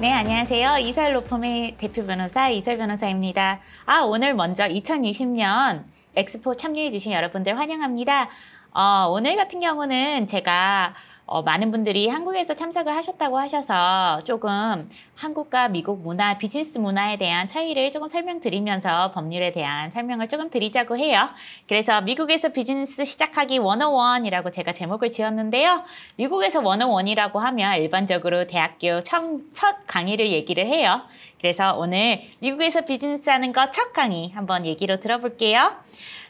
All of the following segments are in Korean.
네, 안녕하세요. 이설 로펌의 대표 변호사 이설 변호사입니다. 아, 오늘 먼저 2020년 엑스포 참여해주신 여러분들 환영합니다. 어, 오늘 같은 경우는 제가 어, 많은 분들이 한국에서 참석을 하셨다고 하셔서 조금 한국과 미국 문화, 비즈니스 문화에 대한 차이를 조금 설명드리면서 법률에 대한 설명을 조금 드리자고 해요. 그래서 미국에서 비즈니스 시작하기 101이라고 제가 제목을 지었는데요. 미국에서 101이라고 하면 일반적으로 대학교 처첫 강의를 얘기를 해요. 그래서 오늘 미국에서 비즈니스 하는 것 첫 강의 한번 얘기로 들어볼게요.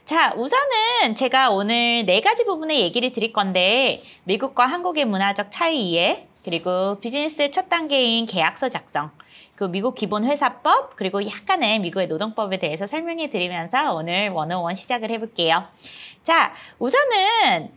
자, 우선은 제가 오늘 네 가지 부분의 얘기를 드릴 건데 미국과 한국의 문화적 차이 이해, 그리고 비즈니스의 첫 단계인 계약서 작성, 그 미국 기본 회사법, 그리고 약간의 미국의 노동법에 대해서 설명해 드리면서 오늘 원어원 시작을 해볼게요. 자, 우선은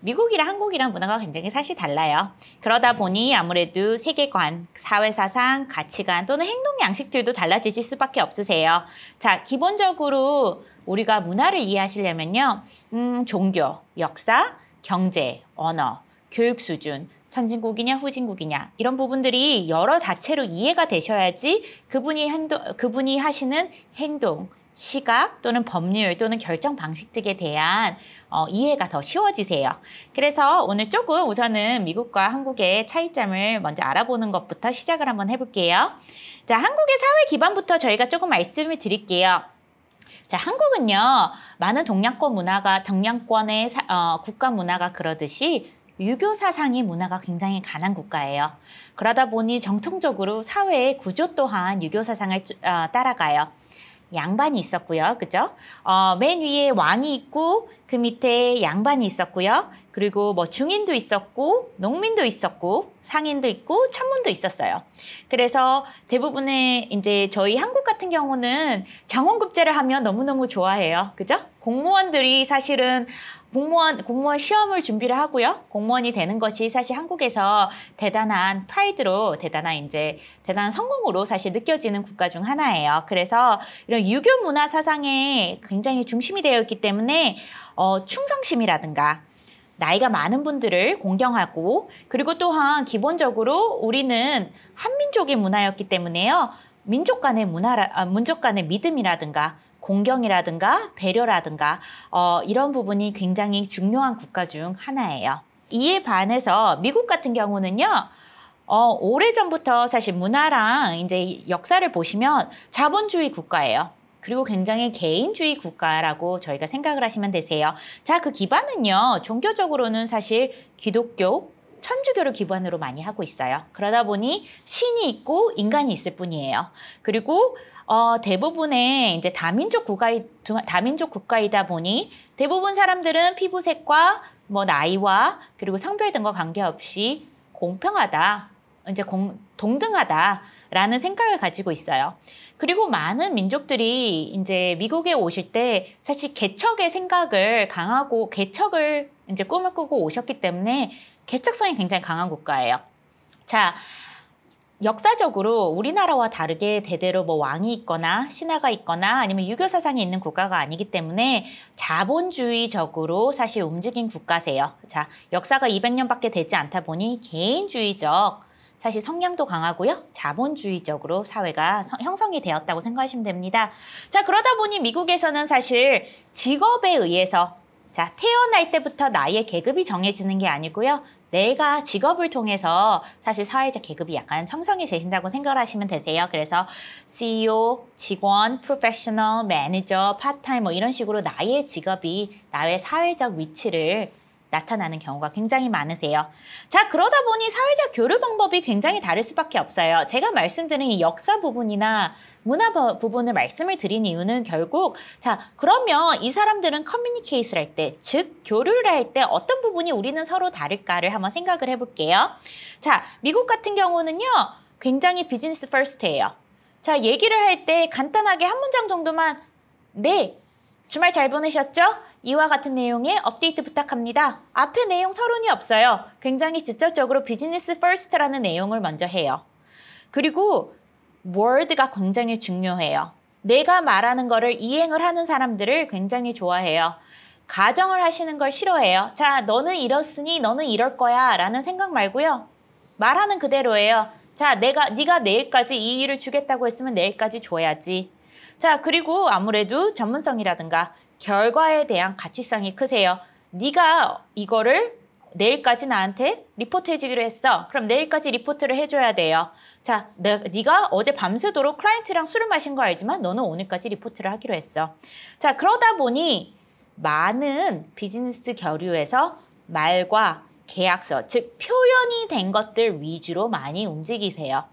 미국이랑 한국이랑 문화가 굉장히 사실 달라요. 그러다 보니 아무래도 세계관, 사회사상, 가치관 또는 행동 양식들도 달라지실 수밖에 없으세요. 자, 기본적으로 우리가 문화를 이해하시려면요. 음, 종교, 역사, 경제, 언어, 교육 수준, 선진국이냐 후진국이냐 이런 부분들이 여러 다체로 이해가 되셔야지 그분이 행동, 그분이 하시는 행동, 시각 또는 법률 또는 결정 방식 등에 대한 어, 이해가 더 쉬워지세요. 그래서 오늘 조금 우선은 미국과 한국의 차이점을 먼저 알아보는 것부터 시작을 한번 해볼게요. 자, 한국의 사회 기반부터 저희가 조금 말씀을 드릴게요. 자, 한국은요, 많은 동양권 문화가, 동양권의 사, 어, 국가 문화가 그러듯이 유교 사상의 문화가 굉장히 강한 국가예요. 그러다 보니 정통적으로 사회의 구조 또한 유교 사상을 어, 따라가요. 양반이 있었고요. 그죠? 어, 맨 위에 왕이 있고 그 밑에 양반이 있었고요. 그리고 뭐 중인도 있었고 농민도 있었고 상인도 있고 천문도 있었어요. 그래서 대부분의 이제 저희 한국 같은 경우는 장원급제를 하면 너무너무 좋아해요. 그죠? 공무원들이 사실은 공무원 공무원 시험을 준비를 하고요. 공무원이 되는 것이 사실 한국에서 대단한 프라이드로 대단한 이제 대단한 성공으로 사실 느껴지는 국가 중 하나예요. 그래서 이런 유교 문화 사상에 굉장히 중심이 되어 있기 때문에 어, 충성심이라든가 나이가 많은 분들을 공경하고 그리고 또한 기본적으로 우리는 한민족의 문화였기 때문에요. 민족 간의 문화, 라 아, 민족 간의 믿음이라든가 공경이라든가 배려라든가 어, 이런 부분이 굉장히 중요한 국가 중 하나예요. 이에 반해서 미국 같은 경우는요. 어, 오래전부터 사실 문화랑 이제 역사를 보시면 자본주의 국가예요. 그리고 굉장히 개인주의 국가라고 저희가 생각을 하시면 되세요. 자, 그 기반은요. 종교적으로는 사실 기독교, 천주교를 기반으로 많이 하고 있어요. 그러다 보니 신이 있고 인간이 있을 뿐이에요. 그리고 어, 대부분의 이제 다민족 국가이 다민족 국가이다 보니 대부분 사람들은 피부색과 뭐 나이와 그리고 성별 등과 관계없이 공평하다. 이제 공, 동등하다. 라는 생각을 가지고 있어요. 그리고 많은 민족들이 이제 미국에 오실 때 사실 개척의 생각을 강하고 개척을 이제 꿈을 꾸고 오셨기 때문에 개척성이 굉장히 강한 국가예요. 자, 역사적으로 우리나라와 다르게 대대로 뭐 왕이 있거나 신하가 있거나 아니면 유교 사상이 있는 국가가 아니기 때문에 자본주의적으로 사실 움직인 국가세요. 자, 역사가 200년밖에 되지 않다 보니 개인주의적 사실 성향도 강하고요. 자본주의적으로 사회가 형성이 되었다고 생각하시면 됩니다. 자, 그러다 보니 미국에서는 사실 직업에 의해서 자, 태어날 때부터 나의 계급이 정해지는 게 아니고요. 내가 직업을 통해서 사실 사회적 계급이 약간 청성이 되신다고 생각하시면 되세요. 그래서 CEO, 직원, 프로페셔널, 매니저, 파트타임 뭐 이런 식으로 나의 직업이 나의 사회적 위치를 나타나는 경우가 굉장히 많으세요. 자 그러다 보니 사회적 교류 방법이 굉장히 다를 수밖에 없어요. 제가 말씀드린 이 역사 부분이나 문화 부분을 말씀을 드린 이유는 결국 자 그러면 이 사람들은 커뮤니케이트를 할 때 즉 교류를 할 때 어떤 부분이 우리는 서로 다를까를 한번 생각을 해볼게요. 자 미국 같은 경우는요 굉장히 비즈니스 퍼스트예요. 자 얘기를 할 때 간단하게 한 문장 정도만 네 주말 잘 보내셨죠? 이와 같은 내용의 업데이트 부탁합니다. 앞에 내용 서론이 없어요. 굉장히 직접적으로 비즈니스 퍼스트라는 내용을 먼저 해요. 그리고 워드가 굉장히 중요해요. 내가 말하는 거를 이행을 하는 사람들을 굉장히 좋아해요. 가정을 하시는 걸 싫어해요. 자, 너는 이렇으니 너는 이럴 거야 라는 생각 말고요. 말하는 그대로예요. 자, 내가 네가 내일까지 이 일을 주겠다고 했으면 내일까지 줘야지. 자, 그리고 아무래도 전문성이라든가 결과에 대한 가치성이 크세요. 네가 이거를 내일까지 나한테 리포트 해주기로 했어. 그럼 내일까지 리포트를 해줘야 돼요. 자, 내, 네가 어제 밤새도록 클라이언트랑 술을 마신 거 알지만 너는 오늘까지 리포트를 하기로 했어. 자, 그러다 보니 많은 비즈니스 결유에서 말과 계약서, 즉 표현이 된 것들 위주로 많이 움직이세요.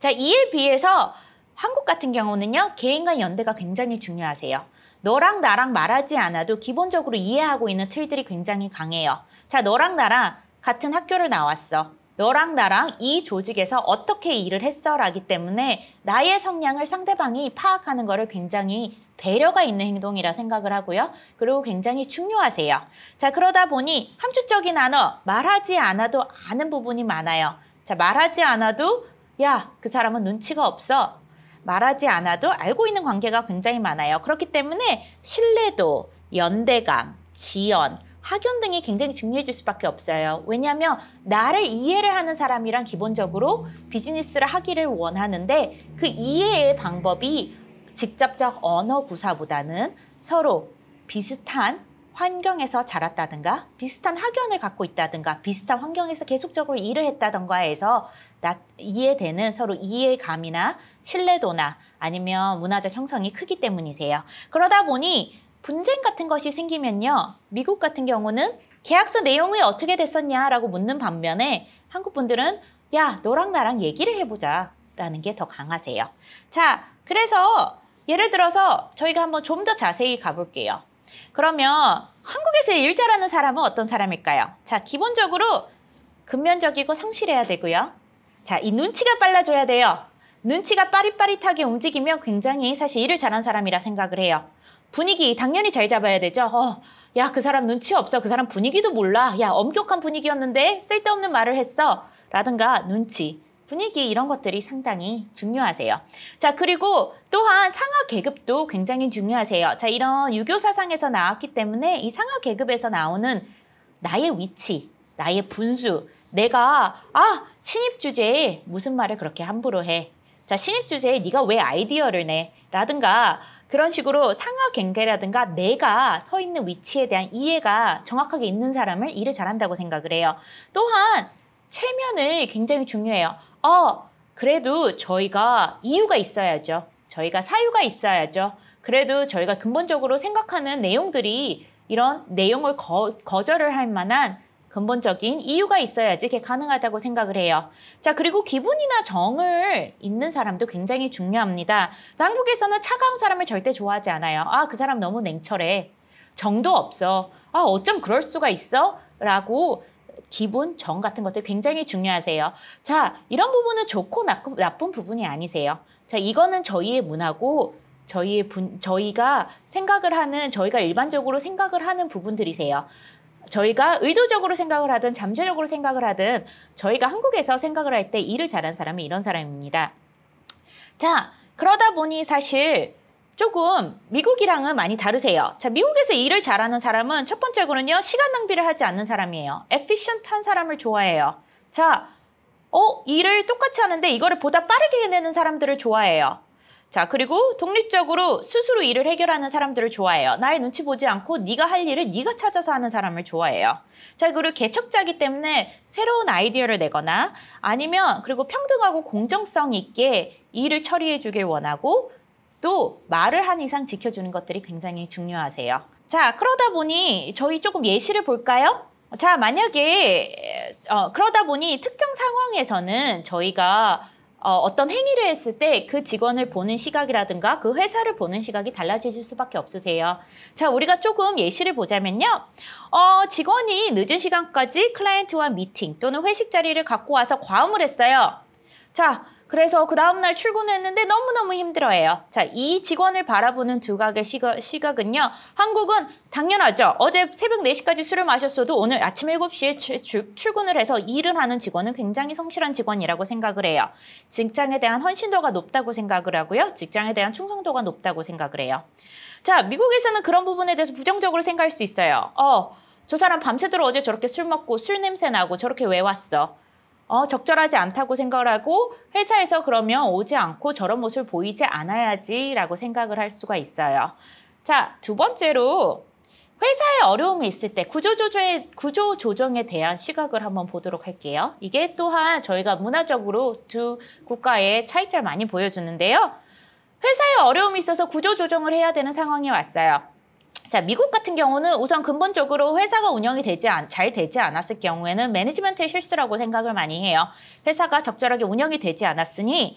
자, 이에 비해서 한국 같은 경우는요. 개인 간 연대가 굉장히 중요하세요. 너랑 나랑 말하지 않아도 기본적으로 이해하고 있는 틀들이 굉장히 강해요. 자, 너랑 나랑 같은 학교를 나왔어. 너랑 나랑 이 조직에서 어떻게 일을 했어 라기 때문에 나의 성향을 상대방이 파악하는 것을 굉장히 배려가 있는 행동이라 생각을 하고요. 그리고 굉장히 중요하세요. 자 그러다 보니 함축적인 언어 말하지 않아도 아는 부분이 많아요. 자 말하지 않아도 야 그 사람은 눈치가 없어 말하지 않아도 알고 있는 관계가 굉장히 많아요. 그렇기 때문에 신뢰도, 연대감, 지연, 학연 등이 굉장히 중요해질 수밖에 없어요. 왜냐하면 나를 이해를 하는 사람이랑 기본적으로 비즈니스를 하기를 원하는데 그 이해의 방법이 직접적 언어 구사보다는 서로 비슷한 환경에서 자랐다든가 비슷한 학연을 갖고 있다든가 비슷한 환경에서 계속적으로 일을 했다든가 해서 이해되는 서로 이해감이나 신뢰도나 아니면 문화적 형성이 크기 때문이세요. 그러다 보니 분쟁 같은 것이 생기면요. 미국 같은 경우는 계약서 내용이 어떻게 됐었냐라고 묻는 반면에 한국 분들은 야, 너랑 나랑 얘기를 해보자. 라는 게 더 강하세요. 자, 그래서 예를 들어서 저희가 한번 좀 더 자세히 가볼게요. 그러면 한국에서 일 잘하는 사람은 어떤 사람일까요? 자, 기본적으로 근면적이고 성실해야 되고요. 자, 이 눈치가 빨라져야 돼요. 눈치가 빠릿빠릿하게 움직이면 굉장히 사실 일을 잘한 사람이라 생각을 해요. 분위기 당연히 잘 잡아야 되죠. 어, 야, 그 사람 눈치 없어. 그 사람 분위기도 몰라. 야, 엄격한 분위기였는데 쓸데없는 말을 했어. 라든가 눈치, 분위기 이런 것들이 상당히 중요하세요. 자, 그리고 또한 상하 계급도 굉장히 중요하세요. 자, 이런 유교 사상에서 나왔기 때문에 이 상하 계급에서 나오는 나의 위치, 나의 분수, 내가 아 신입 주제에 무슨 말을 그렇게 함부로 해. 자 신입 주제에 네가 왜 아이디어를 내? 라든가 그런 식으로 상하 경계라든가 내가 서 있는 위치에 대한 이해가 정확하게 있는 사람을 일을 잘한다고 생각을 해요. 또한 체면을 굉장히 중요해요. 어 그래도 저희가 이유가 있어야죠. 저희가 사유가 있어야죠. 그래도 저희가 근본적으로 생각하는 내용들이 이런 내용을 거, 거절을 할 만한 근본적인 이유가 있어야지 그게 가능하다고 생각을 해요. 자, 그리고 기분이나 정을 있는 사람도 굉장히 중요합니다. 한국에서는 차가운 사람을 절대 좋아하지 않아요. 아, 그 사람 너무 냉철해. 정도 없어. 아, 어쩜 그럴 수가 있어? 라고 기분, 정 같은 것들 굉장히 중요하세요. 자, 이런 부분은 좋고 나쁜 부분이 아니세요. 자, 이거는 저희의 문화고 저희의 분, 저희가 생각을 하는 저희가 일반적으로 생각을 하는 부분들이세요. 저희가 의도적으로 생각을 하든 잠재적으로 생각을 하든 저희가 한국에서 생각을 할 때 일을 잘하는 사람이 이런 사람입니다. 자, 그러다 보니 사실 조금 미국이랑은 많이 다르세요. 자, 미국에서 일을 잘하는 사람은 첫 번째로는요, 시간 낭비를 하지 않는 사람이에요. 에피션트한 사람을 좋아해요. 자, 어, 일을 똑같이 하는데 이거를 보다 빠르게 해내는 사람들을 좋아해요. 자 그리고 독립적으로 스스로 일을 해결하는 사람들을 좋아해요. 나의 눈치 보지 않고 네가 할 일을 네가 찾아서 하는 사람을 좋아해요. 자 그리고 개척자기 이 때문에 새로운 아이디어를 내거나 아니면 그리고 평등하고 공정성 있게 일을 처리해 주길 원하고 또 말을 한 이상 지켜주는 것들이 굉장히 중요하세요. 자 그러다 보니 저희 조금 예시를 볼까요? 자 만약에 어, 그러다 보니 특정 상황에서는 저희가 어, 어떤 행위를 했을 때 그 직원을 보는 시각이라든가 그 회사를 보는 시각이 달라질 수밖에 없으세요. 자, 우리가 조금 예시를 보자면요. 어, 직원이 늦은 시간까지 클라이언트와 미팅 또는 회식 자리를 갖고 와서 과음을 했어요. 자, 그래서 그 다음날 출근했는데 너무너무 힘들어해요. 자, 이 직원을 바라보는 두각의 시각, 시각은요. 한국은 당연하죠. 어제 새벽 4시까지 술을 마셨어도 오늘 아침 7시에 출, 출, 출근을 해서 일을 하는 직원은 굉장히 성실한 직원이라고 생각을 해요. 직장에 대한 헌신도가 높다고 생각을 하고요. 직장에 대한 충성도가 높다고 생각을 해요. 자, 미국에서는 그런 부분에 대해서 부정적으로 생각할 수 있어요. 어, 저 사람 밤새도록 어제 저렇게 술 먹고 술 냄새 나고 저렇게 왜 왔어? 어, 적절하지 않다고 생각을 하고 회사에서 그러면 오지 않고 저런 모습을 보이지 않아야지라고 생각을 할 수가 있어요. 자, 두 번째로 회사에 어려움이 있을 때 구조조정에, 구조조정에 대한 시각을 한번 보도록 할게요. 이게 또한 저희가 문화적으로 두 국가의 차이점을 많이 보여주는데요. 회사에 어려움이 있어서 구조조정을 해야 되는 상황이 왔어요. 자, 미국 같은 경우는 우선 근본적으로 회사가 운영이 되지 않, 잘 되지 않았을 경우에는 매니지먼트의 실수라고 생각을 많이 해요. 회사가 적절하게 운영이 되지 않았으니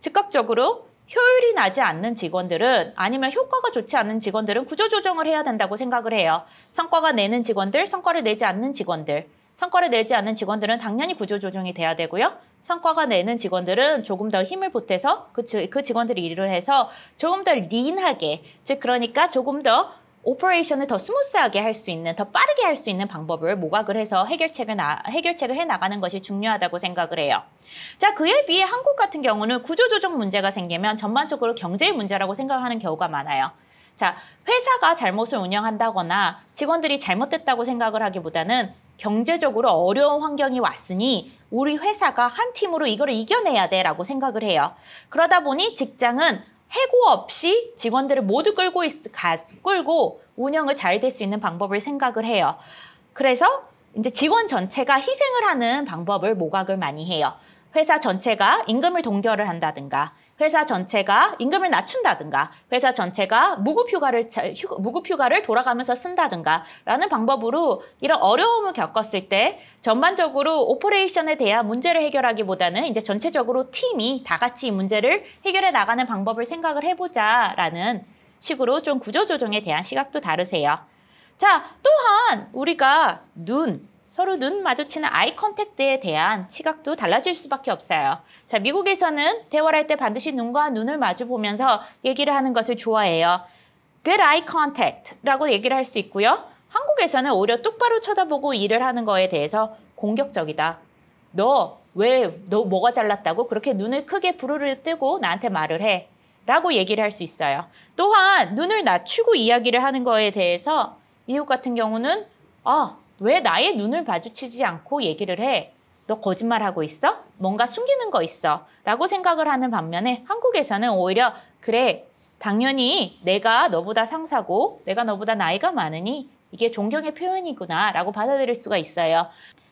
즉각적으로 효율이 나지 않는 직원들은 아니면 효과가 좋지 않은 직원들은 구조조정을 해야 된다고 생각을 해요. 성과가 내는 직원들, 성과를 내지 않는 직원들. 성과를 내지 않는 직원들은 당연히 구조조정이 돼야 되고요. 성과가 내는 직원들은 조금 더 힘을 보태서 그, 그 직원들이 일을 해서 조금 더 린하게, 즉 그러니까 조금 더 오퍼레이션을 더 스무스하게 할 수 있는, 더 빠르게 할 수 있는 방법을 모각을 해서 해결책을, 나, 해결책을 해나가는 것이 중요하다고 생각을 해요. 자, 그에 비해 한국 같은 경우는 구조조정 문제가 생기면 전반적으로 경제의 문제라고 생각하는 경우가 많아요. 자, 회사가 잘못을 운영한다거나 직원들이 잘못됐다고 생각을 하기보다는 경제적으로 어려운 환경이 왔으니 우리 회사가 한 팀으로 이걸 이겨내야 돼라고 생각을 해요. 그러다 보니 직장은 해고 없이 직원들을 모두 끌고, 있, 가, 끌고 운영을 잘 될 수 있는 방법을 생각을 해요. 그래서 이제 직원 전체가 희생을 하는 방법을 모각을 많이 해요. 회사 전체가 임금을 동결을 한다든가 회사 전체가 임금을 낮춘다든가 회사 전체가 무급휴가를 무급휴가를 돌아가면서 쓴다든가 라는 방법으로 이런 어려움을 겪었을 때 전반적으로 오퍼레이션에 대한 문제를 해결하기보다는 이제 전체적으로 팀이 다 같이 문제를 해결해 나가는 방법을 생각을 해보자 라는 식으로 좀 구조조정에 대한 시각도 다르세요. 자, 또한 우리가 눈, 서로 눈 마주치는 아이 컨택트에 대한 시각도 달라질 수밖에 없어요. 자, 미국에서는 대화를 할 때 반드시 눈과 눈을 마주 보면서 얘기를 하는 것을 좋아해요. Good eye contact라고 얘기를 할 수 있고요. 한국에서는 오히려 똑바로 쳐다보고 일을 하는 거에 대해서 공격적이다. 너 왜, 너 뭐가 잘났다고 그렇게 눈을 크게 부르르 뜨고 나한테 말을 해. 라고 얘기를 할 수 있어요. 또한 눈을 낮추고 이야기를 하는 거에 대해서 미국 같은 경우는 아, 왜 나의 눈을 마주치지 않고 얘기를 해? 너 거짓말하고 있어? 뭔가 숨기는 거 있어? 라고 생각을 하는 반면에 한국에서는 오히려 그래, 당연히 내가 너보다 상사고 내가 너보다 나이가 많으니 이게 존경의 표현이구나 라고 받아들일 수가 있어요.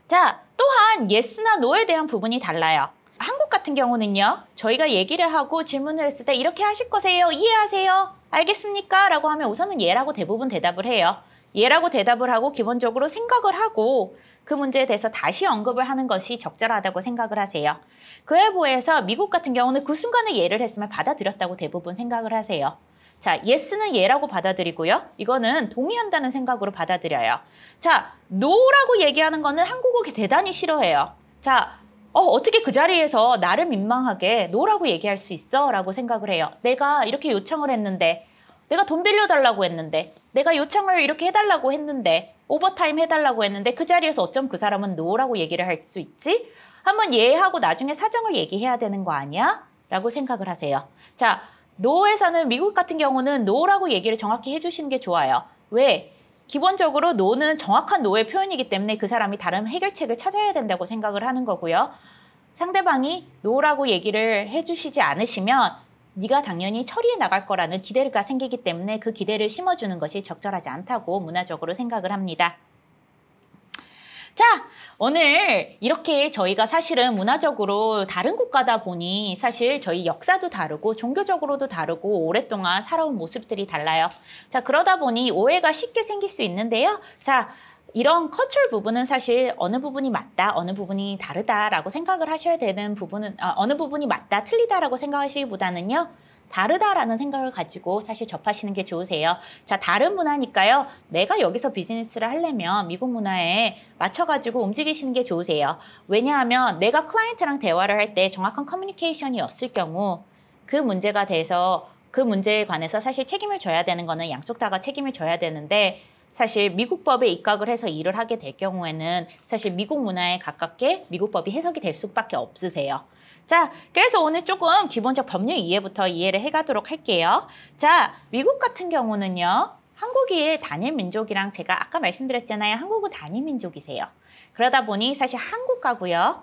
자, 또한 예스나 노에 대한 부분이 달라요. 한국 같은 경우는요, 저희가 얘기를 하고 질문을 했을 때 이렇게 하실 거세요? 이해하세요? 알겠습니까? 라고 하면 우선은 예라고 대부분 대답을 해요. 예라고 대답을 하고 기본적으로 생각을 하고 그 문제에 대해서 다시 언급을 하는 것이 적절하다고 생각을 하세요. 그해부에서 미국 같은 경우는 그 순간에 예를 했으면 받아들였다고 대부분 생각을 하세요. 자, yes는 예라고 받아들이고요. 이거는 동의한다는 생각으로 받아들여요. 자, no라고 얘기하는 거는 한국어가 대단히 싫어해요. 자, 어, 어떻게 그 자리에서 나를 민망하게 노라고 얘기할 수 있어? 라고 생각을 해요. 내가 이렇게 요청을 했는데 내가 돈 빌려달라고 했는데 내가 요청을 이렇게 해달라고 했는데 오버타임 해달라고 했는데 그 자리에서 어쩜 그 사람은 노라고 얘기를 할 수 있지? 한번 예하고 나중에 사정을 얘기해야 되는 거 아니야? 라고 생각을 하세요. 자, 노에서는 미국 같은 경우는 노라고 얘기를 정확히 해주시는 게 좋아요. 왜? 기본적으로 노는 정확한 노의 표현이기 때문에 그 사람이 다른 해결책을 찾아야 된다고 생각을 하는 거고요. 상대방이 노라고 얘기를 해주시지 않으시면 네가 당연히 처리해 나갈 거라는 기대가 생기기 때문에 그 기대를 심어주는 것이 적절하지 않다고 문화적으로 생각을 합니다. 자, 오늘 이렇게 저희가 사실은 문화적으로 다른 국가다 보니 사실 저희 역사도 다르고 종교적으로도 다르고 오랫동안 살아온 모습들이 달라요. 자, 그러다 보니 오해가 쉽게 생길 수 있는데요. 자, 이런 커출 부분은 사실 어느 부분이 맞다, 어느 부분이 다르다라고 생각을 하셔야 되는 부분은 아, 어느 부분이 맞다, 틀리다라고 생각하시기보다는요. 다르다라는 생각을 가지고 사실 접하시는 게 좋으세요. 자, 다른 문화니까요. 내가 여기서 비즈니스를 하려면 미국 문화에 맞춰가지고 움직이시는 게 좋으세요. 왜냐하면 내가 클라이언트랑 대화를 할 때 정확한 커뮤니케이션이 없을 경우 그 문제가 돼서 그 문제에 관해서 사실 책임을 져야 되는 거는 양쪽 다가 책임을 져야 되는데 사실 미국 법에 입각을 해서 일을 하게 될 경우에는 사실 미국 문화에 가깝게 미국 법이 해석이 될 수밖에 없으세요. 자, 그래서 오늘 조금 기본적 법률 이해부터 이해를 해가도록 할게요. 자, 미국 같은 경우는요. 한국이 단일 민족이랑 제가 아까 말씀드렸잖아요. 한국은 단일 민족이세요. 그러다 보니 사실 한국가고요.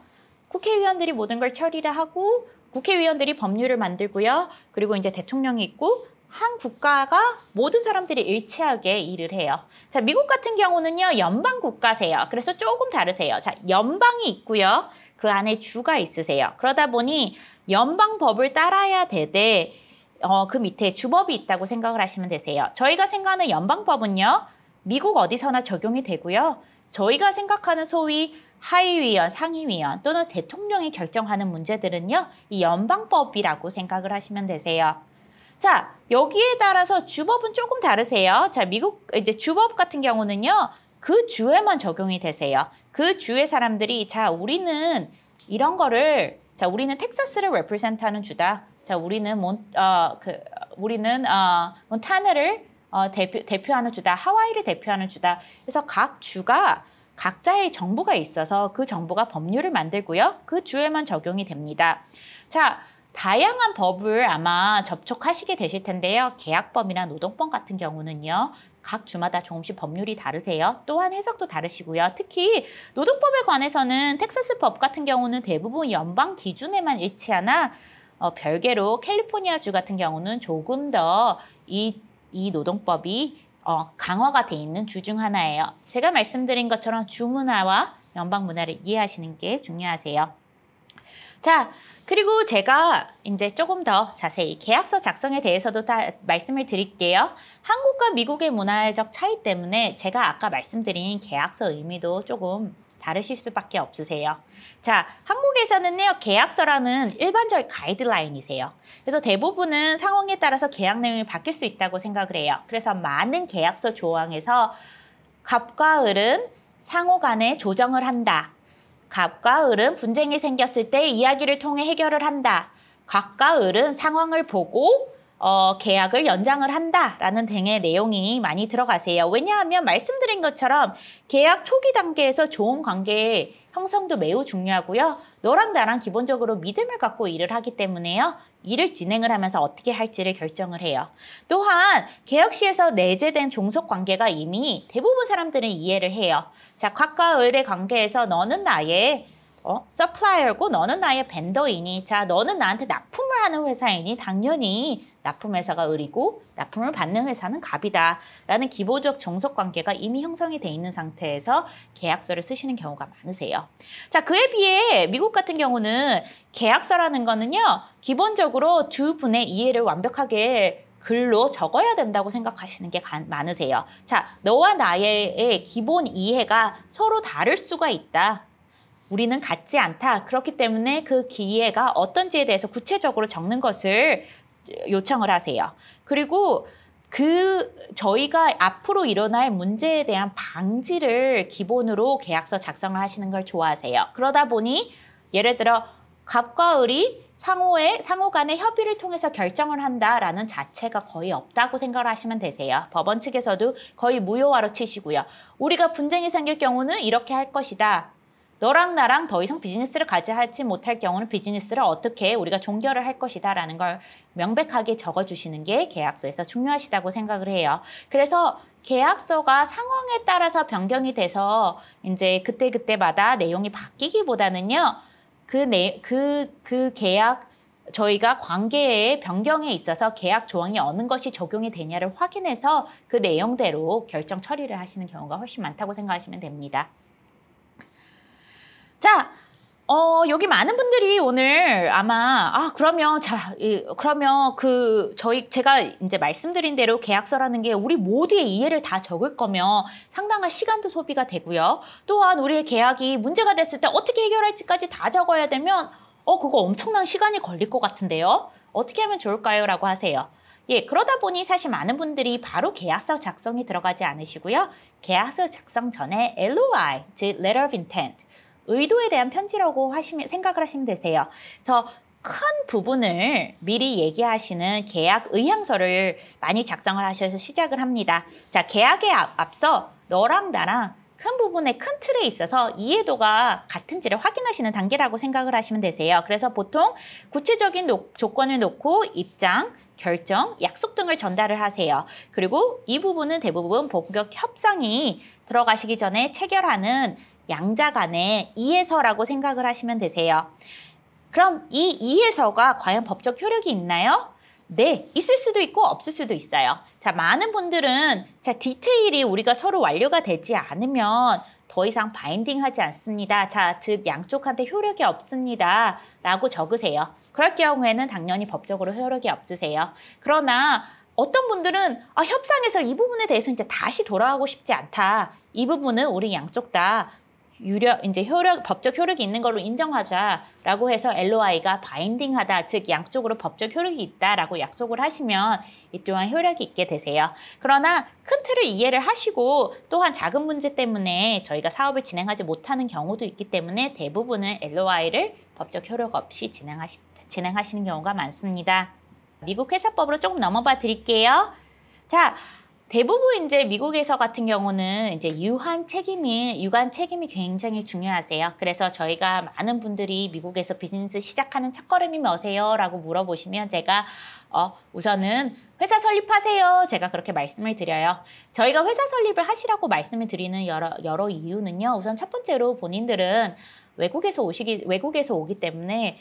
국회의원들이 모든 걸 처리를 하고 국회의원들이 법률을 만들고요. 그리고 이제 대통령이 있고 한 국가가 모든 사람들이 일치하게 일을 해요. 자, 미국 같은 경우는요, 연방 국가세요. 그래서 조금 다르세요. 자, 연방이 있고요. 그 안에 주가 있으세요. 그러다 보니 연방법을 따라야 되되, 어, 그 밑에 주법이 있다고 생각을 하시면 되세요. 저희가 생각하는 연방법은요, 미국 어디서나 적용이 되고요. 저희가 생각하는 소위 하위위원, 상위위원 또는 대통령이 결정하는 문제들은요, 이 연방법이라고 생각을 하시면 되세요. 자, 여기에 따라서 주법은 조금 다르세요. 자, 미국 이제 주법 같은 경우는요. 그 주에만 적용이 되세요. 그 주의 사람들이 자, 우리는 이런 거를 자, 우리는 텍사스를 레프레젠트 하는 주다. 자, 우리는 몬, 어, 그, 우리는, 어, 몬타나를 어, 대표, 대표하는 주다. 하와이를 대표하는 주다. 그래서 각 주가 각자의 정부가 있어서 그 정부가 법률을 만들고요. 그 주에만 적용이 됩니다. 자, 다양한 법을 아마 접촉하시게 되실 텐데요. 계약법이나 노동법 같은 경우는요. 각 주마다 조금씩 법률이 다르세요. 또한 해석도 다르시고요. 특히 노동법에 관해서는 텍사스 법 같은 경우는 대부분 연방 기준에만 일치하나 어, 별개로 캘리포니아주 같은 경우는 조금 더이 이 노동법이 어, 강화가 돼 있는 주 중 하나예요. 제가 말씀드린 것처럼 주문화와 연방 문화를 이해하시는 게 중요하세요. 자, 그리고 제가 이제 조금 더 자세히 계약서 작성에 대해서도 다 말씀을 드릴게요. 한국과 미국의 문화적 차이 때문에 제가 아까 말씀드린 계약서 의미도 조금 다르실 수밖에 없으세요. 자, 한국에서는요, 계약서라는 일반적인 가이드라인이세요. 그래서 대부분은 상황에 따라서 계약 내용이 바뀔 수 있다고 생각을 해요. 그래서 많은 계약서 조항에서 갑과 을은 상호 간에 조정을 한다. 갑과 을은 분쟁이 생겼을 때 이야기를 통해 해결을 한다. 갑과 을은 상황을 보고 어, 계약을 연장을 한다라는 등의 내용이 많이 들어가세요. 왜냐하면 말씀드린 것처럼 계약 초기 단계에서 좋은 관계 형성도 매우 중요하고요. 너랑 나랑 기본적으로 믿음을 갖고 일을 하기 때문에요. 일을 진행을 하면서 어떻게 할지를 결정을 해요. 또한 계약 시에서 내재된 종속 관계가 이미 대부분 사람들은 이해를 해요. 자, 과과 을의 관계에서 너는 나의 어? 서플라이어고 너는 나의 벤더이니 자 너는 나한테 납품을 하는 회사이니 당연히 납품회사가 을이고 납품을 받는 회사는 갑이다라는 기본적 정석 관계가 이미 형성이 돼 있는 상태에서 계약서를 쓰시는 경우가 많으세요. 자, 그에 비해 미국 같은 경우는 계약서라는 거는요. 기본적으로 두 분의 이해를 완벽하게 글로 적어야 된다고 생각하시는 게 많으세요. 자, 너와 나의 기본 이해가 서로 다를 수가 있다. 우리는 같지 않다. 그렇기 때문에 그 기회가 어떤지에 대해서 구체적으로 적는 것을 요청을 하세요. 그리고 그 저희가 앞으로 일어날 문제에 대한 방지를 기본으로 계약서 작성을 하시는 걸 좋아하세요. 그러다 보니 예를 들어 갑과 을이 상호의 상호 간의 협의를 통해서 결정을 한다라는 자체가 거의 없다고 생각을 하시면 되세요. 법원 측에서도 거의 무효화로 치시고요. 우리가 분쟁이 생길 경우는 이렇게 할 것이다. 너랑 나랑 더 이상 비즈니스를 가지하지 못할 경우는 비즈니스를 어떻게 우리가 종결을 할 것이다 라는 걸 명백하게 적어주시는 게 계약서에서 중요하시다고 생각을 해요. 그래서 계약서가 상황에 따라서 변경이 돼서 이제 그때그때마다 내용이 바뀌기보다는요. 그, 내, 그, 그 계약 저희가 관계의 변경에 있어서 계약 조항이 어느 것이 적용이 되냐를 확인해서 그 내용대로 결정 처리를 하시는 경우가 훨씬 많다고 생각하시면 됩니다. 자, 어, 여기 많은 분들이 오늘 아마, 아, 그러면, 자, 그러면 그, 저희, 제가 이제 말씀드린 대로 계약서라는 게 우리 모두의 이해를 다 적을 거며 상당한 시간도 소비가 되고요. 또한 우리의 계약이 문제가 됐을 때 어떻게 해결할지까지 다 적어야 되면, 어, 그거 엄청난 시간이 걸릴 것 같은데요. 어떻게 하면 좋을까요? 라고 하세요. 예, 그러다 보니 사실 많은 분들이 바로 계약서 작성이 들어가지 않으시고요. 계약서 작성 전에 LOI, 즉 Letter of Intent, 의도에 대한 편지라고 하시면 생각을 하시면 되세요. 그래서 큰 부분을 미리 얘기하시는 계약 의향서를 많이 작성을 하셔서 시작을 합니다. 자, 계약에 앞서 너랑 나랑 큰 부분의 큰 틀에 있어서 이해도가 같은지를 확인하시는 단계라고 생각을 하시면 되세요. 그래서 보통 구체적인 노, 조건을 놓고 입장, 결정, 약속 등을 전달을 하세요. 그리고 이 부분은 대부분 본격 협상이 들어가시기 전에 체결하는 양자 간의 이에서라고 생각을 하시면 되세요. 그럼 이이에서가 과연 법적 효력이 있나요? 네, 있을 수도 있고 없을 수도 있어요. 자, 많은 분들은 자, 디테일이 우리가 서로 완료가 되지 않으면 더 이상 바인딩하지 않습니다. 자, 즉 양쪽한테 효력이 없습니다. 라고 적으세요. 그럴 경우에는 당연히 법적으로 효력이 없으세요. 그러나 어떤 분들은 아, 협상에서 이 부분에 대해서 이제 다시 돌아가고 싶지 않다. 이 부분은 우리 양쪽 다 유력 이제 효력 법적 효력이 있는 걸로 인정하자라고 해서 LOI가 바인딩하다 즉 양쪽으로 법적 효력이 있다라고 약속을 하시면 이 또한 효력이 있게 되세요. 그러나 큰 틀을 이해를 하시고 또한 작은 문제 때문에 저희가 사업을 진행하지 못하는 경우도 있기 때문에 대부분은 LOI를 법적 효력 없이 진행하시, 진행하시는 경우가 많습니다. 미국 회사법으로 조금 넘어봐 드릴게요. 자, 대부분 이제 미국에서 같은 경우는 이제 유한 책임이 유관 책임이 굉장히 중요하세요. 그래서 저희가 많은 분들이 미국에서 비즈니스 시작하는 첫 걸음이 뭐세요라고 물어보시면 제가 어, 우선은 회사 설립하세요. 제가 그렇게 말씀을 드려요. 저희가 회사 설립을 하시라고 말씀을 드리는 여러, 여러 이유는요. 우선 첫 번째로 본인들은 외국에서 오시기 외국에서 오기 때문에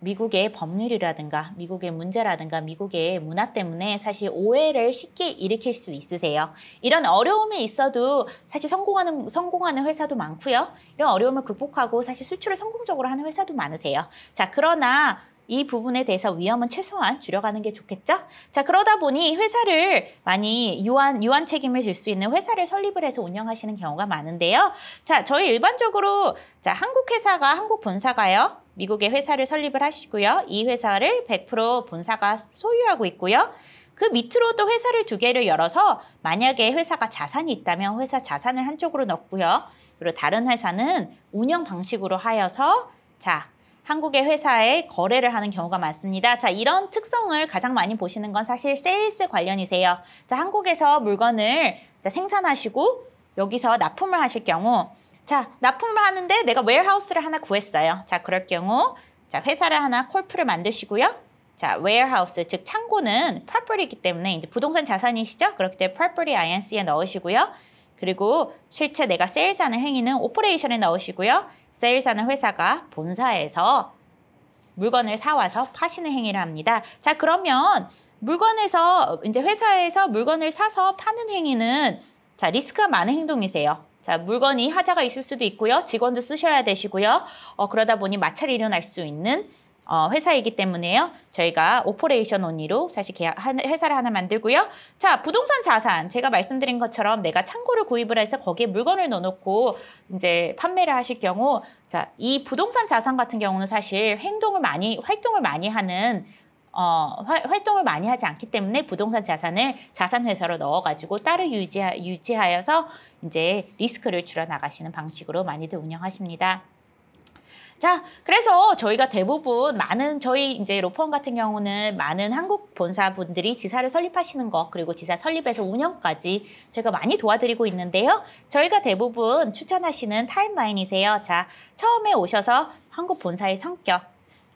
미국의 법률이라든가 미국의 문제라든가 미국의 문화 때문에 사실 오해를 쉽게 일으킬 수 있으세요. 이런 어려움이 있어도 사실 성공하는 성공하는 회사도 많고요. 이런 어려움을 극복하고 사실 수출을 성공적으로 하는 회사도 많으세요. 자, 그러나 이 부분에 대해서 위험은 최소한 줄여가는 게 좋겠죠? 자, 그러다 보니 회사를 많이 유한, 유한 책임을 질 수 있는 회사를 설립을 해서 운영하시는 경우가 많은데요. 자, 저희 일반적으로, 자, 한국 회사가, 한국 본사가요. 미국에 회사를 설립을 하시고요. 이 회사를 100% 본사가 소유하고 있고요. 그 밑으로 또 회사를 두 개를 열어서 만약에 회사가 자산이 있다면 회사 자산을 한쪽으로 넣고요. 그리고 다른 회사는 운영 방식으로 하여서 자 한국의 회사에 거래를 하는 경우가 많습니다. 자, 이런 특성을 가장 많이 보시는 건 사실 세일스 관련이세요. 자, 한국에서 물건을 자, 생산하시고 여기서 납품을 하실 경우 자, 납품을 하는데 내가 웨어하우스를 하나 구했어요. 자, 그럴 경우 자, 회사를 하나 콜프를 만드시고요. 자, w a r e h 즉 창고는 property이기 때문에 이제 부동산 자산이시죠? 그렇기 때문에 property INC에 넣으시고요. 그리고 실제 내가 세일 l 하는 행위는 오퍼레이션에 넣으시고요. 세일 l 하는 회사가 본사에서 물건을 사와서 파시는 행위를 합니다. 자, 그러면 물건에서 이제 회사에서 물건을 사서 파는 행위는 자, 리스크가 많은 행동이세요. 자, 물건이 하자가 있을 수도 있고요. 직원도 쓰셔야 되시고요. 어, 그러다 보니 마찰이 일어날 수 있는 어, 회사이기 때문에요. 저희가 오퍼레이션 온리로 사실 계약, 회사를 하나 만들고요. 자, 부동산 자산. 제가 말씀드린 것처럼 내가 창고를 구입을 해서 거기에 물건을 넣어놓고 이제 판매를 하실 경우 자, 이 부동산 자산 같은 경우는 사실 행동을 많이, 활동을 많이 하는 어, 화, 활동을 많이 하지 않기 때문에 부동산 자산을 자산회사로 넣어가지고 따로 유지, 하 유지하여서 이제 리스크를 줄여나가시는 방식으로 많이들 운영하십니다. 자, 그래서 저희가 대부분 많은 저희 이제 로펌 같은 경우는 많은 한국 본사분들이 지사를 설립하시는 것 그리고 지사 설립에서 운영까지 저희가 많이 도와드리고 있는데요. 저희가 대부분 추천하시는 타임라인이세요. 자, 처음에 오셔서 한국 본사의 성격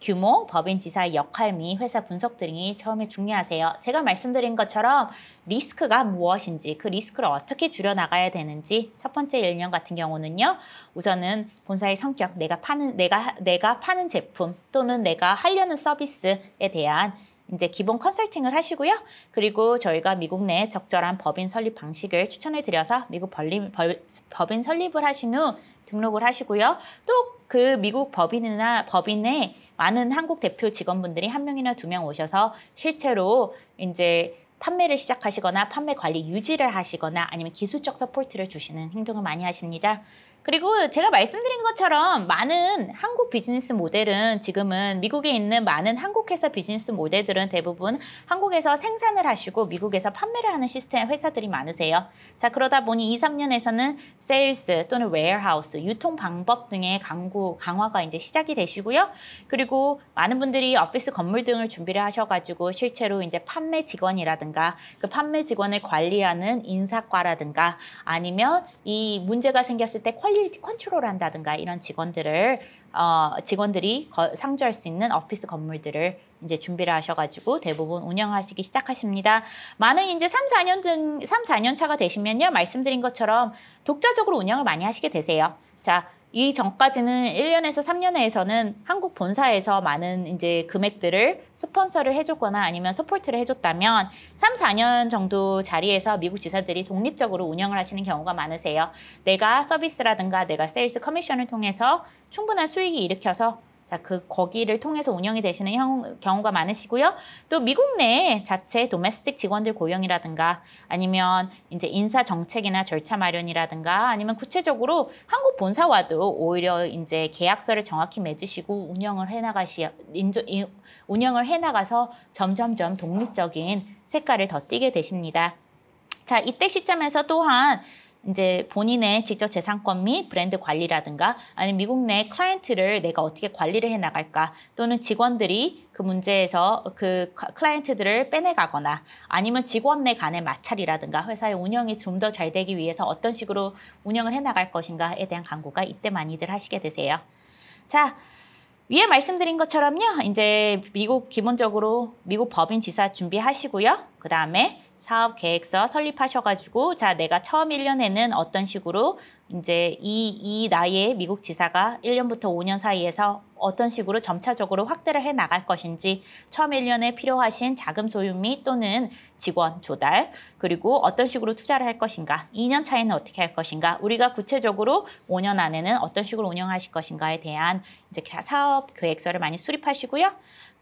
규모, 법인지사의 역할 및 회사 분석 등이 처음에 중요하세요. 제가 말씀드린 것처럼 리스크가 무엇인지 그 리스크를 어떻게 줄여나가야 되는지 첫 번째 일년 같은 경우는요. 우선은 본사의 성격, 내가 파는, 내가, 내가 파는 제품 또는 내가 하려는 서비스에 대한 이제 기본 컨설팅을 하시고요. 그리고 저희가 미국 내 적절한 법인 설립 방식을 추천해 드려서 미국 벌림, 벌, 법인 설립을 하신 후 등록을 하시고요. 또 그 미국 법인이나 법인에 많은 한국 대표 직원분들이 한 명이나 두 명 오셔서 실제로 이제 판매를 시작하시거나 판매 관리 유지를 하시거나 아니면 기술적 서포트를 주시는 행동을 많이 하십니다. 그리고 제가 말씀드린 것처럼 많은 한국 비즈니스 모델은 지금은 미국에 있는 많은 한국 회사 비즈니스 모델들은 대부분 한국에서 생산을 하시고 미국에서 판매를 하는 시스템 회사들이 많으세요. 자 그러다 보니 2, 3년에서는 세일스 또는 웨어하우스, 유통 방법 등의 강구 강화가 이제 시작이 되시고요. 그리고 많은 분들이 오피스 건물 등을 준비를 하셔가지고 실제로 이제 판매 직원이라든가 그 판매 직원을 관리하는 인사과라든가 아니면 이 문제가 생겼을 때 퀄리 퀄리티 컨트롤 한다든가 이런 직원들을 어, 직원들이 거, 상주할 수 있는 오피스 건물들을 이제 준비를 하셔가지고 대부분 운영하시기 시작하십니다. 많은 이제 3, 4년 등, 3, 4년 차가 되시면요. 말씀드린 것처럼 독자적으로 운영을 많이 하시게 되세요. 자, 이 전까지는 1년에서 3년에서는 한국 본사에서 많은 이제 금액들을 스폰서를 해줬거나 아니면 서포트를 해줬다면 3, 4년 정도 자리에서 미국 지사들이 독립적으로 운영을 하시는 경우가 많으세요. 내가 서비스라든가 내가 세일스 커미션을 통해서 충분한 수익이 일으켜서 자, 그 거기를 통해서 운영이 되시는 형, 경우가 많으시고요. 또 미국 내 자체 도메스틱 직원들 고용이라든가 아니면 이제 인사 정책이나 절차 마련이라든가 아니면 구체적으로 한국 본사와도 오히려 이제 계약서를 정확히 맺으시고 운영을 해 나가시 운영을 해 나가서 점점점 독립적인 색깔을 더 띠게 되십니다. 자, 이때 시점에서 또한 이제 본인의 직접 재산권 및 브랜드 관리라든가 아니면 미국 내 클라이언트를 내가 어떻게 관리를 해 나갈까 또는 직원들이 그 문제에서 그 클라이언트들을 빼내가거나 아니면 직원 내 간의 마찰이라든가 회사의 운영이 좀 더 잘 되기 위해서 어떤 식으로 운영을 해 나갈 것인가에 대한 강구가 이때 많이들 하시게 되세요. 자, 위에 말씀드린 것처럼요. 이제 미국 기본적으로 미국 법인 지사 준비하시고요. 그 다음에 사업 계획서 설립하셔가지고 자 내가 처음 1년에는 어떤 식으로 이제 이, 이 나이에 미국 지사가 1년부터 5년 사이에서 어떤 식으로 점차적으로 확대를 해 나갈 것인지 처음 1년에 필요하신 자금 소유 및 또는 직원 조달 그리고 어떤 식으로 투자를 할 것인가 2년 차에는 어떻게 할 것인가 우리가 구체적으로 5년 안에는 어떤 식으로 운영하실 것인가에 대한 이제 사업 계획서를 많이 수립하시고요.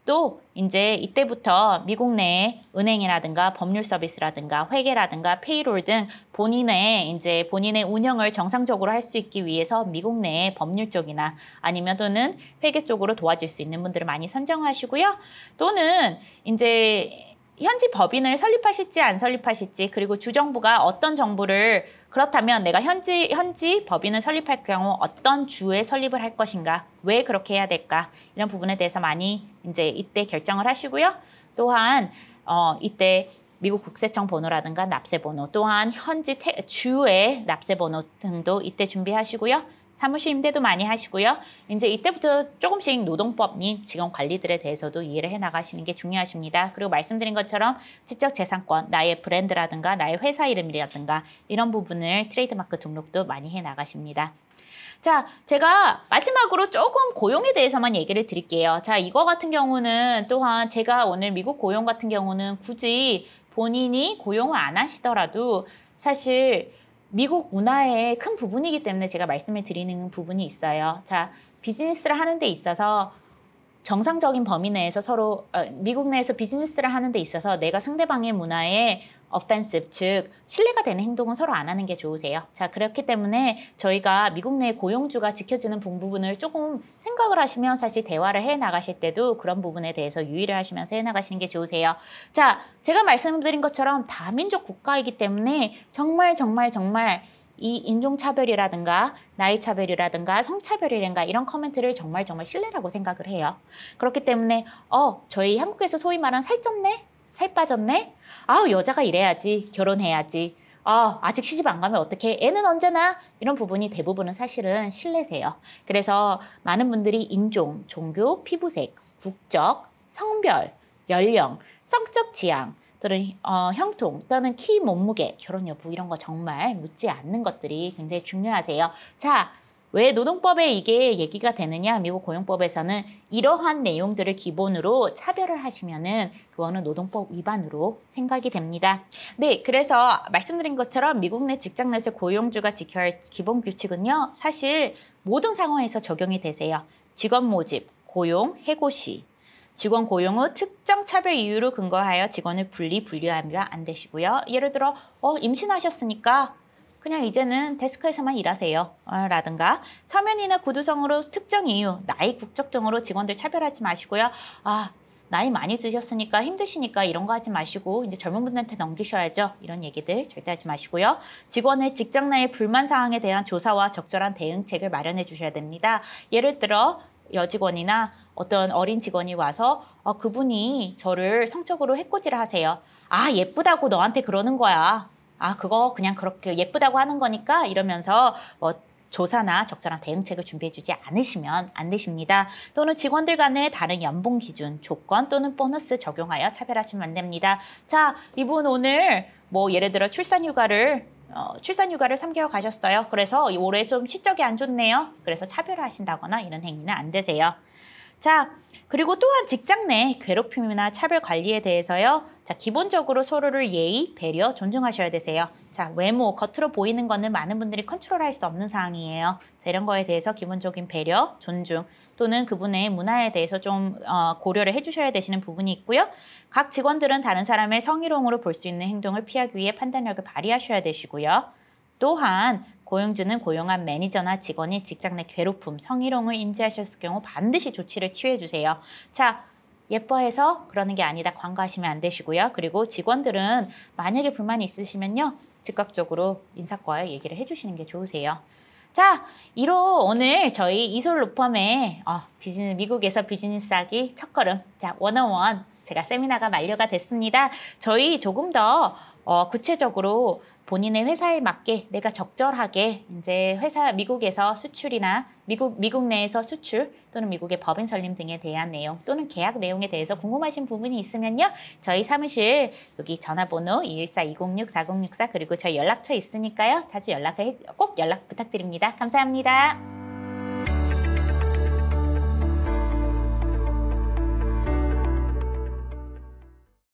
또 이제 이때부터 미국 내에 은행이라든가 법률 서비스라든가 회계라든가 페이롤 등 본인의 이제 본인의 운영을 정상적으로 할 수 있기 위해서 미국 내에 법률 쪽이나 아니면 또는 회계 쪽으로 도와줄 수 있는 분들을 많이 선정하시고요. 또는 이제 현지 법인을 설립하실지 안 설립하실지 그리고 주정부가 어떤 정부를 그렇다면 내가 현지 현지 법인을 설립할 경우 어떤 주에 설립을 할 것인가 왜 그렇게 해야 될까 이런 부분에 대해서 많이 이제 이때 결정을 하시고요 또한 어 이때 미국 국세청 번호라든가 납세 번호 또한 현지 태, 주의 납세 번호 등도 이때 준비하시고요 사무실 임대도 많이 하시고요. 이제 이때부터 조금씩 노동법 및 직원 관리들에 대해서도 이해를 해 나가시는 게 중요하십니다. 그리고 말씀드린 것처럼 지적 재산권, 나의 브랜드라든가 나의 회사 이름이라든가 이런 부분을 트레이드마크 등록도 많이 해 나가십니다. 자, 제가 마지막으로 조금 고용에 대해서만 얘기를 드릴게요. 자, 이거 같은 경우는 또한 제가 오늘 미국 고용 같은 경우는 굳이 본인이 고용을 안 하시더라도 사실 미국 문화의 큰 부분이기 때문에 제가 말씀을 드리는 부분이 있어요. 자, 비즈니스를 하는 데 있어서 정상적인 범위 내에서 서로 어, 미국 내에서 비즈니스를 하는 데 있어서 내가 상대방의 문화에 offensive 즉 신뢰가 되는 행동은 서로 안 하는 게 좋으세요. 자 그렇기 때문에 저희가 미국 내 고용주가 지켜지는 부분을 조금 생각을 하시면 사실 대화를 해 나가실 때도 그런 부분에 대해서 유의를 하시면서 해 나가시는 게 좋으세요. 자 제가 말씀드린 것처럼 다민족 국가이기 때문에 정말 정말 정말 이 인종차별이라든가 나이차별이라든가 성차별이라든가 이런 커멘트를 정말 정말 신뢰라고 생각을 해요. 그렇기 때문에 어 저희 한국에서 소위 말하는 살쪘네? 살 빠졌네? 아우, 여자가 이래야지. 결혼해야지. 아, 아직 시집 안 가면 어떻게 애는 언제나 이런 부분이 대부분은 사실은 실내세요. 그래서 많은 분들이 인종, 종교, 피부색, 국적, 성별, 연령, 성적 지향 또는 어, 형통 또는 키, 몸무게, 결혼 여부 이런 거 정말 묻지 않는 것들이 굉장히 중요하세요. 자, 왜 노동법에 이게 얘기가 되느냐? 미국 고용법에서는 이러한 내용들을 기본으로 차별을 하시면은 그거는 노동법 위반으로 생각이 됩니다. 네, 그래서 말씀드린 것처럼 미국 내 직장 내에서 고용주가 지켜야 할 기본 규칙은요. 사실 모든 상황에서 적용이 되세요. 직원 모집, 고용, 해고 시, 직원 고용 후 특정 차별 이유로 근거하여 직원을 분리, 분류하면 안 되시고요. 예를 들어 어, 임신하셨으니까 그냥 이제는 데스크에서만 일하세요. 어, 라든가 서면이나 구두성으로 특정 이유, 나이, 국적 등으로 직원들 차별하지 마시고요. 아, 나이 많이 드셨으니까 힘드시니까 이런 거 하지 마시고 이제 젊은 분들한테 넘기셔야죠. 이런 얘기들 절대 하지 마시고요. 직원의 직장 내의 불만 사항에 대한 조사와 적절한 대응책을 마련해 주셔야 됩니다. 예를 들어 여직원이나 어떤 어린 직원이 와서 어, 그분이 저를 성적으로 해코지를 하세요. 아 예쁘다고 너한테 그러는 거야. 아 그거 그냥 그렇게 예쁘다고 하는 거니까 이러면서 뭐 조사나 적절한 대응책을 준비해주지 않으시면 안 되십니다. 또는 직원들 간의 다른 연봉 기준, 조건 또는 보너스 적용하여 차별하시면 안 됩니다. 자, 이분 오늘 뭐 예를 들어 출산휴가를 어, 출산휴가를 3개월 가셨어요. 그래서 올해 좀 실적이 안 좋네요. 그래서 차별하신다거나 이런 행위는 안 되세요. 자, 그리고 또한 직장 내 괴롭힘이나 차별 관리에 대해서요. 자, 기본적으로 서로를 예의, 배려, 존중하셔야 되세요. 자, 외모, 겉으로 보이는 거는 많은 분들이 컨트롤할 수 없는 상황이에요 자, 이런 거에 대해서 기본적인 배려, 존중 또는 그분의 문화에 대해서 좀 어, 고려를 해주셔야 되시는 부분이 있고요. 각 직원들은 다른 사람의 성희롱으로 볼 수 있는 행동을 피하기 위해 판단력을 발휘하셔야 되시고요. 또한 고용주는 고용한 매니저나 직원이 직장 내 괴롭힘, 성희롱을 인지하셨을 경우 반드시 조치를 취해주세요. 자, 예뻐해서 그러는 게 아니다 광고하시면 안 되시고요. 그리고 직원들은 만약에 불만이 있으시면요. 즉각적으로 인사과 에 얘기를 해주시는 게 좋으세요. 자, 1호 오늘 저희 이솔 로펌의 어, 비즈니스, 미국에서 비즈니스 하기 첫걸음. 자, 원어원 어 제가 세미나가 만료가 됐습니다. 저희 조금 더 어, 구체적으로 본인의 회사에 맞게 내가 적절하게 이제 회사 미국에서 수출이나 미국 미국 내에서 수출 또는 미국의 법인 설립 등에 대한 내용 또는 계약 내용에 대해서 궁금하신 부분이 있으면요 저희 사무실 여기 전화번호 214-206-4064 그리고 저희 연락처 있으니까요 자주 연락을 꼭 연락 부탁드립니다 감사합니다.